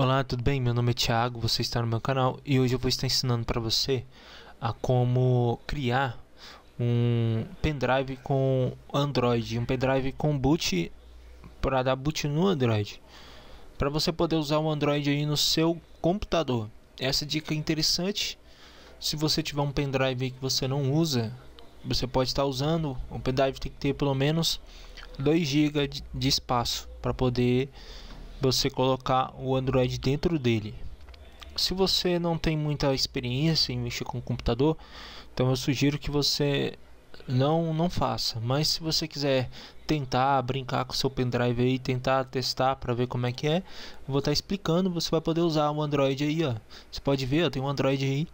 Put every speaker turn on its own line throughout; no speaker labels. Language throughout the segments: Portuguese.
Olá, tudo bem? Meu nome é Thiago, você está no meu canal e hoje eu vou estar ensinando para você a como criar um pendrive com Android, um pendrive com boot para dar boot no Android, para você poder usar o Android aí no seu computador. Essa dica é interessante. Se você tiver um pendrive que você não usa, você pode estar usando. O pendrive tem que ter pelo menos 2 GB de espaço para poder você colocar o Android dentro dele. Se você não tem muita experiência em mexer com o computador, então eu sugiro que você não não faça. Mas se você quiser tentar brincar com o seu pendrive aí, tentar testar para ver como é que é, vou estar tá explicando, você vai poder usar o Android aí, ó. Você pode ver, tem um Android aí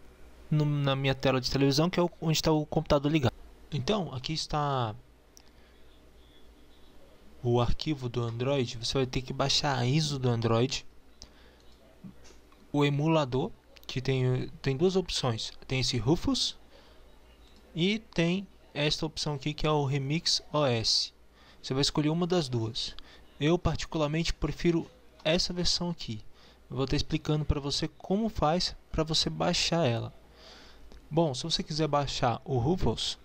no, na minha tela de televisão que é onde está o computador ligado. Então, aqui está o arquivo do Android, você vai ter que baixar a ISO do Android, o emulador, que tem, tem duas opções, tem esse Rufus e tem esta opção aqui que é o Remix OS. Você vai escolher uma das duas. Eu particularmente prefiro essa versão aqui. Eu vou estar explicando para você como faz para você baixar ela. Bom, se você quiser baixar o Rufus,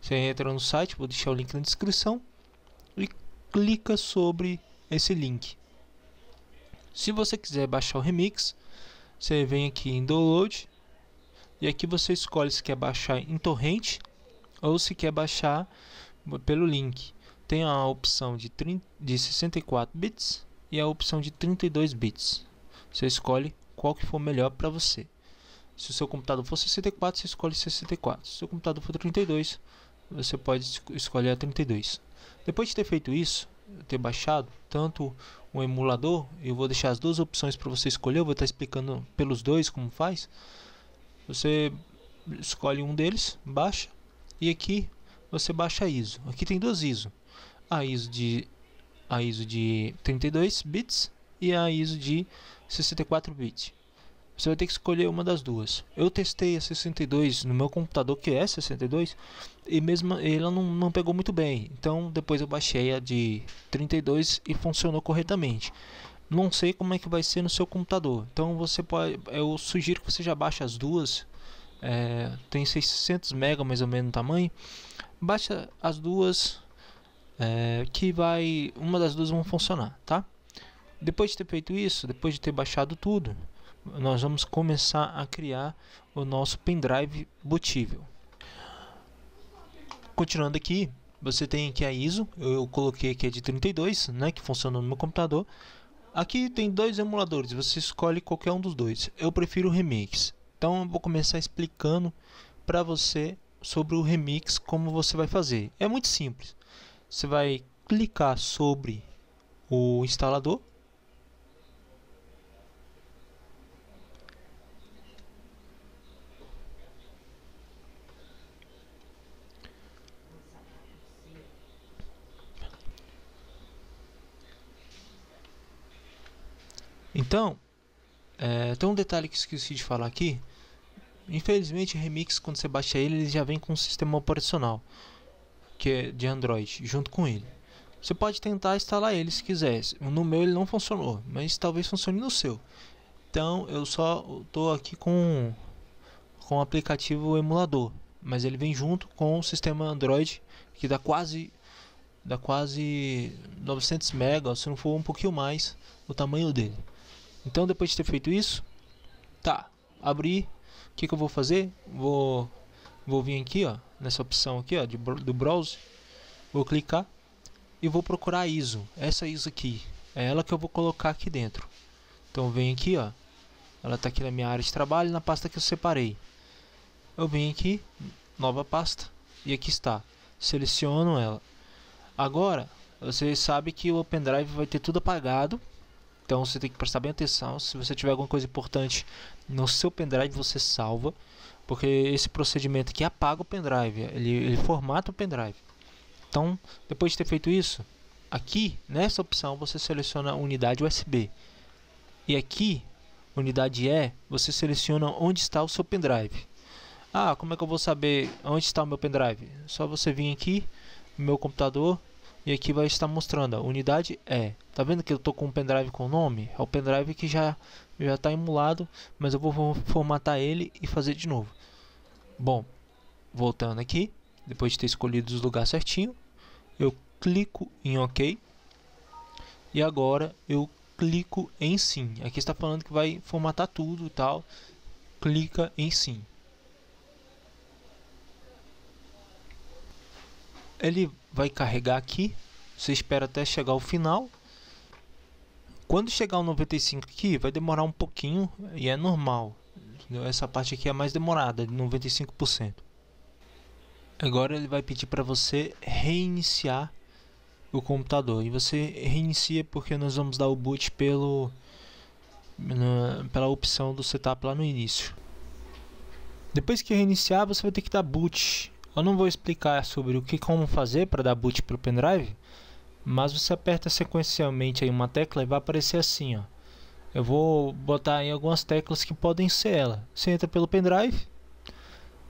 você entra no site, vou deixar o link na descrição clica sobre esse link. Se você quiser baixar o remix, você vem aqui em download e aqui você escolhe se quer baixar em torrente ou se quer baixar pelo link. Tem a opção de, 30, de 64 bits e a opção de 32 bits. Você escolhe qual que for melhor para você. Se o seu computador for 64, você escolhe 64. Se o seu computador for 32, você pode escolher a 32. Depois de ter feito isso, ter baixado tanto o emulador, eu vou deixar as duas opções para você escolher, eu vou estar tá explicando pelos dois como faz. Você escolhe um deles, baixa, e aqui você baixa a ISO. Aqui tem duas ISO, a ISO de, a ISO de 32 bits e a ISO de 64 bits. Você vai ter que escolher uma das duas. Eu testei a 62 no meu computador, que é 62, e mesmo ela não, não pegou muito bem. Então depois eu baixei a de 32 e funcionou corretamente. Não sei como é que vai ser no seu computador. Então você pode, eu sugiro que você já baixe as duas. É, tem 600 mega mais ou menos no tamanho. Baixa as duas é, que vai, uma das duas vão funcionar, tá? Depois de ter feito isso, depois de ter baixado tudo, nós vamos começar a criar o nosso pendrive bootível. Continuando aqui, você tem aqui a ISO, eu coloquei aqui a de 32, né, que funciona no meu computador. Aqui tem dois emuladores, você escolhe qualquer um dos dois. Eu prefiro o Remix. Então eu vou começar explicando para você sobre o Remix como você vai fazer. É muito simples. Você vai clicar sobre o instalador Então, é, tem um detalhe que esqueci de falar aqui. Infelizmente, Remix, quando você baixa ele, ele já vem com um sistema operacional que é de Android junto com ele. Você pode tentar instalar ele se quiser. No meu ele não funcionou, mas talvez funcione no seu. Então eu só estou aqui com com o aplicativo emulador, mas ele vem junto com o sistema Android que dá quase dá quase 900 MB, se não for um pouquinho mais, o tamanho dele. Então depois de ter feito isso, tá, abri, o que, que eu vou fazer? Vou, vou vir aqui, ó, nessa opção aqui, ó, de, do browser, vou clicar e vou procurar a ISO, essa ISO aqui, é ela que eu vou colocar aqui dentro. Então vem aqui, ó, ela está aqui na minha área de trabalho, na pasta que eu separei. Eu venho aqui, nova pasta, e aqui está, seleciono ela. Agora, você sabe que o OpenDrive vai ter tudo apagado, então você tem que prestar bem atenção. Se você tiver alguma coisa importante no seu pendrive, você salva, porque esse procedimento aqui apaga o pendrive, ele, ele formata o pendrive. Então, depois de ter feito isso, aqui nessa opção você seleciona unidade USB. E aqui, unidade E, você seleciona onde está o seu pendrive. Ah, como é que eu vou saber onde está o meu pendrive? Só você vir aqui no meu computador e aqui vai estar mostrando a unidade E. Tá vendo que eu tô com um pendrive com o nome? É o pendrive que já já tá emulado, mas eu vou formatar ele e fazer de novo. Bom, voltando aqui, depois de ter escolhido os lugares certinho, eu clico em OK. E agora eu clico em sim. Aqui está falando que vai formatar tudo e tal. Clica em sim. ele vai carregar aqui. Você espera até chegar ao final. Quando chegar o 95 aqui, vai demorar um pouquinho e é normal. Essa parte aqui é mais demorada, de 95%. Agora ele vai pedir para você reiniciar o computador. E você reinicia porque nós vamos dar o boot pelo na, pela opção do setup lá no início. Depois que reiniciar, você vai ter que dar boot eu não vou explicar sobre o que como fazer para dar boot para o pendrive, mas você aperta sequencialmente aí uma tecla e vai aparecer assim, ó. Eu vou botar em algumas teclas que podem ser ela. Você entra pelo pendrive,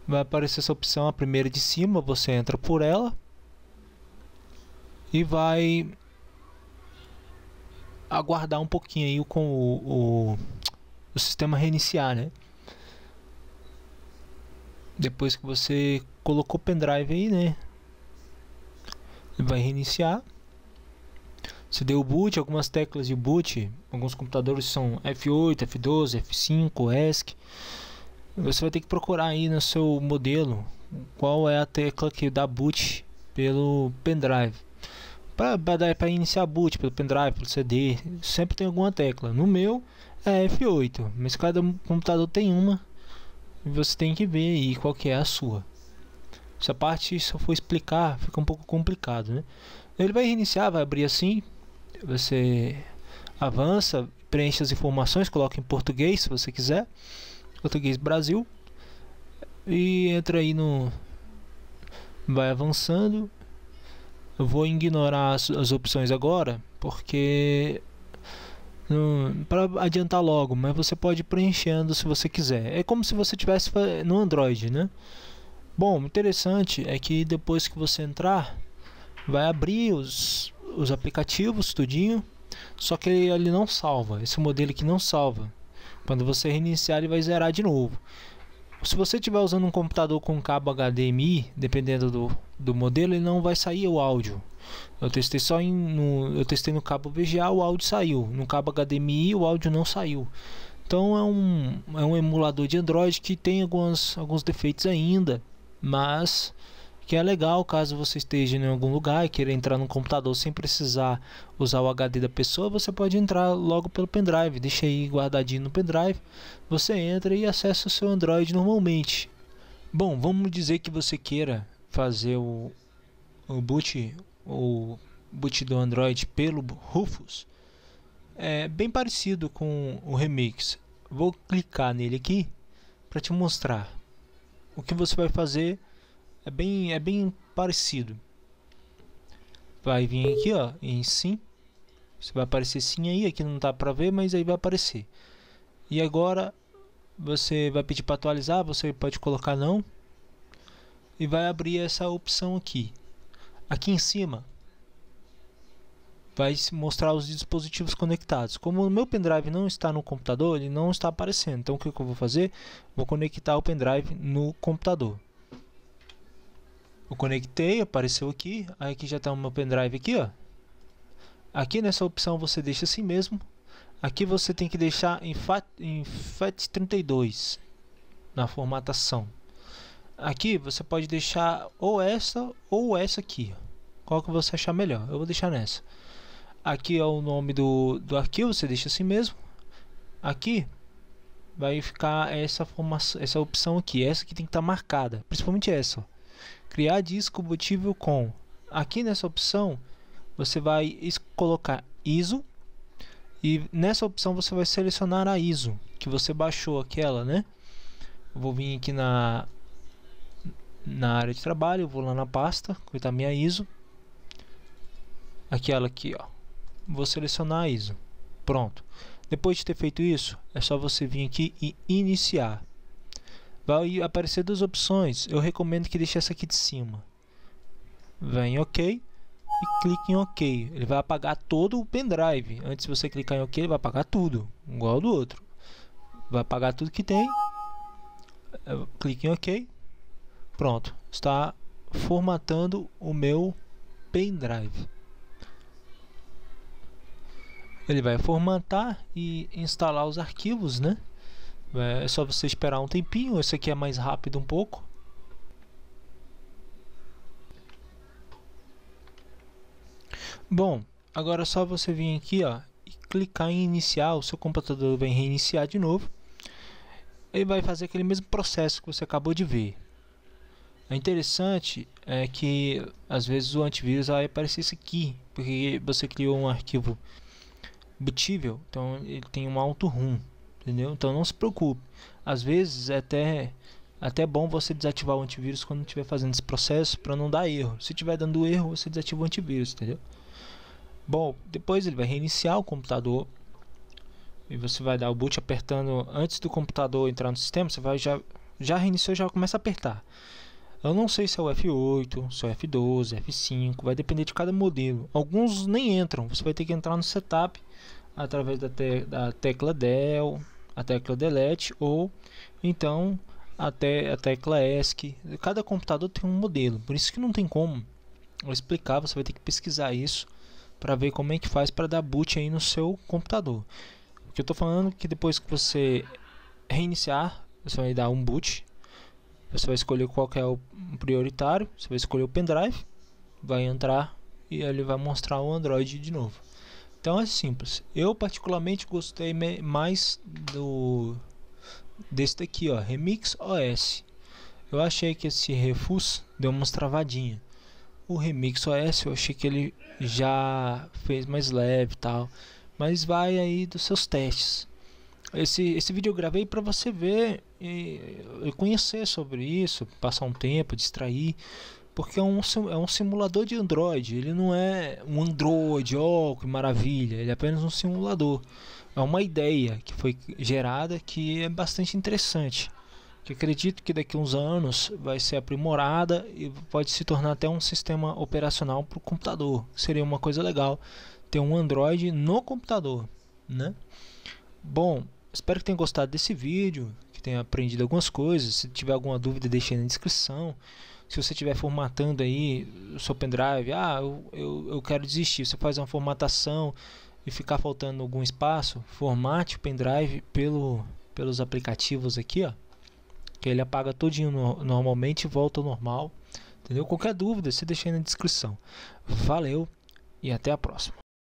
vai aparecer essa opção, a primeira de cima, você entra por ela e vai aguardar um pouquinho aí com o, o, o sistema reiniciar, né? Depois que você colocou o pendrive aí, né? Ele vai reiniciar. Você deu boot, algumas teclas de boot. Alguns computadores são F8, F12, F5, ESC. Você vai ter que procurar aí no seu modelo qual é a tecla que dá boot pelo pendrive. Para iniciar boot pelo pendrive, pelo CD, sempre tem alguma tecla. No meu é F8, mas cada computador tem uma. Você tem que ver aí qual que é a sua. Essa parte, se eu for explicar, fica um pouco complicado, né? Ele vai reiniciar, vai abrir assim. Você avança, preenche as informações, coloca em português, se você quiser. Português Brasil. E entra aí no... Vai avançando. Eu vou ignorar as, as opções agora, porque para adiantar logo, mas você pode ir preenchendo se você quiser. É como se você tivesse no Android, né? Bom, interessante é que depois que você entrar, vai abrir os, os aplicativos, tudinho, só que ele, ele não salva, esse modelo aqui não salva. Quando você reiniciar, ele vai zerar de novo. Se você estiver usando um computador com cabo HDMI, dependendo do, do modelo, ele não vai sair o áudio. Eu testei só em, no, eu testei no cabo VGA, o áudio saiu. No cabo HDMI, o áudio não saiu. Então é um, é um emulador de Android que tem algumas, alguns defeitos ainda mas que é legal caso você esteja em algum lugar e queira entrar no computador sem precisar usar o HD da pessoa, você pode entrar logo pelo pendrive, deixa aí guardadinho no pendrive, você entra e acessa o seu Android normalmente. Bom, vamos dizer que você queira fazer o, o boot, o boot do Android pelo Rufus, é bem parecido com o Remix. Vou clicar nele aqui para te mostrar o que você vai fazer é bem, é bem parecido. Vai vir aqui ó, em sim. Você vai aparecer sim aí, aqui não tá para ver, mas aí vai aparecer. E agora você vai pedir para atualizar, você pode colocar não. E vai abrir essa opção aqui. Aqui em cima vai mostrar os dispositivos conectados. Como o meu pendrive não está no computador, ele não está aparecendo. Então o que, eu vou fazer? Vou conectar o pendrive no computador. Eu conectei, apareceu aqui. Aí aqui já está o meu pendrive aqui, ó. Aqui nessa opção você deixa assim mesmo. Aqui você tem que deixar em FAT32 na formatação. Aqui você pode deixar ou essa ou essa aqui. Qual que você achar melhor? Eu vou deixar nessa. Aqui é o nome do, do arquivo, você deixa assim mesmo. Aqui vai ficar essa formação, essa opção aqui, essa que tem que estar tá marcada, principalmente essa. Ó. Criar disco botível com. Aqui nessa opção você vai colocar ISO e nessa opção você vai selecionar a ISO que você baixou aquela, né? Eu vou vir aqui na na área de trabalho, vou lá na pasta, que minha ISO. Aquela aqui, ó vou selecionar a ISO. Pronto. Depois de ter feito isso, é só você vir aqui e iniciar. Vai aparecer duas opções, eu recomendo que deixe essa aqui de cima. Vem OK e clique em OK. Ele vai apagar todo o pendrive. Antes de você clicar em OK, ele vai apagar tudo, igual ao do outro. Vai apagar tudo que tem. Clique em OK. Pronto, está formatando o meu pendrive ele vai formatar e instalar os arquivos, né? É, é só você esperar um tempinho, esse aqui é mais rápido um pouco. Bom, agora é só você vir aqui ó, e clicar em iniciar, o seu computador vai reiniciar de novo. Ele vai fazer aquele mesmo processo que você acabou de ver. É interessante é que às vezes o antivírus vai aparecer isso aqui, porque você criou um arquivo bitível, então ele tem um alto rum, entendeu? Então não se preocupe. Às vezes é até até bom você desativar o antivírus quando estiver fazendo esse processo para não dar erro. Se estiver dando erro, você desativa o antivírus, entendeu? Bom, depois ele vai reiniciar o computador e você vai dar o boot apertando antes do computador entrar no sistema, você vai já já reiniciou, já começa a apertar. Eu não sei se é o F8, se é o F12, F5, vai depender de cada modelo. Alguns nem entram, você vai ter que entrar no setup através da, te da tecla DEL, a tecla DELETE ou então até a tecla ESC. Cada computador tem um modelo, por isso que não tem como eu explicar, você vai ter que pesquisar isso para ver como é que faz para dar boot aí no seu computador. O que eu estou falando é que depois que você reiniciar, você vai dar um boot você vai escolher qual é o prioritário, você vai escolher o pendrive, vai entrar e ele vai mostrar o Android de novo. Então é simples. Eu particularmente gostei mais do desse daqui, ó, Remix OS. Eu achei que esse Refus deu umas travadinha. O Remix OS eu achei que ele já fez mais leve tal, mas vai aí dos seus testes esse, esse vídeo eu gravei para você ver e, e, conhecer sobre isso, passar um tempo, distrair, porque é um, é um simulador de Android, ele não é um Android, oh que maravilha, ele é apenas um simulador. É uma ideia que foi gerada que é bastante interessante, que acredito que daqui a uns anos vai ser aprimorada e pode se tornar até um sistema operacional para o computador. Seria uma coisa legal ter um Android no computador, né? Bom, Espero que tenha gostado desse vídeo, que tenha aprendido algumas coisas. Se tiver alguma dúvida, deixe aí na descrição. Se você estiver formatando aí o seu pendrive, ah, eu, eu, eu quero desistir, você faz uma formatação e ficar faltando algum espaço, formate o pendrive pelo, pelos aplicativos aqui, ó. Que ele apaga todinho no, normalmente e volta ao normal. Entendeu? Qualquer dúvida, você deixa aí na descrição. Valeu e até a próxima.